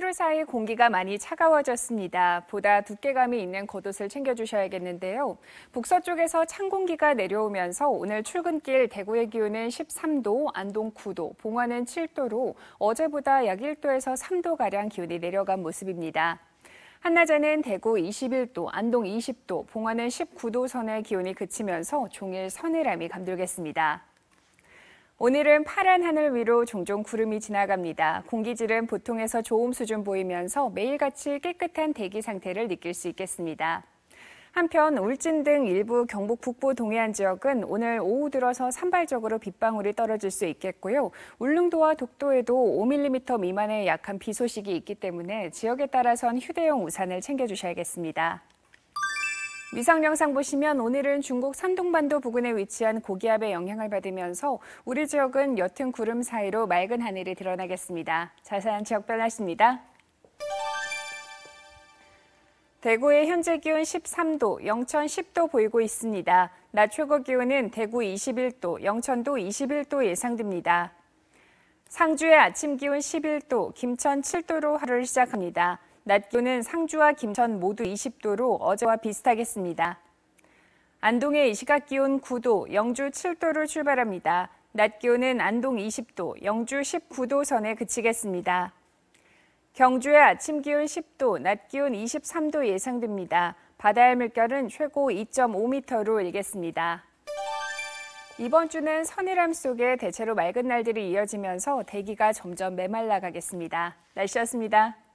하루 사이 공기가 많이 차가워졌습니다. 보다 두께감이 있는 겉옷을 챙겨주셔야겠는데요. 북서쪽에서 찬 공기가 내려오면서 오늘 출근길 대구의 기온은 13도, 안동 9도, 봉화는 7도로 어제보다 약 1도에서 3도가량 기온이 내려간 모습입니다. 한낮에는 대구 21도, 안동 20도, 봉화는 19도 선의 기온이 그치면서 종일 서늘함이 감돌겠습니다. 오늘은 파란 하늘 위로 종종 구름이 지나갑니다. 공기질은 보통에서 좋음 수준 보이면서 매일같이 깨끗한 대기 상태를 느낄 수 있겠습니다. 한편 울진 등 일부 경북 북부 동해안 지역은 오늘 오후 들어서 산발적으로 빗방울이 떨어질 수 있겠고요. 울릉도와 독도에도 5mm 미만의 약한 비 소식이 있기 때문에 지역에 따라선 휴대용 우산을 챙겨주셔야겠습니다. 위성 영상 보시면 오늘은 중국 산동반도 부근에 위치한 고기압의 영향을 받으면서 우리 지역은 옅은 구름 사이로 맑은 하늘이 드러나겠습니다. 자세한 지역별 날씨입니다. 대구의 현재 기온 13도, 영천 10도 보이고 있습니다. 낮 최고 기온은 대구 21도, 영천도 21도 예상됩니다. 상주의 아침 기온 11도, 김천 7도로 하루를 시작합니다. 낮 기온은 상주와 김천 모두 20도로 어제와 비슷하겠습니다. 안동의 시각 기온 9도, 영주 7도로 출발합니다. 낮 기온은 안동 20도, 영주 19도 선에 그치겠습니다. 경주의 아침 기온 10도, 낮 기온 23도 예상됩니다. 바다의 물결은 최고 2.5m로 일겠습니다. 이번 주는 서늘함 속에 대체로 맑은 날들이 이어지면서 대기가 점점 메말라 가겠습니다. 날씨였습니다.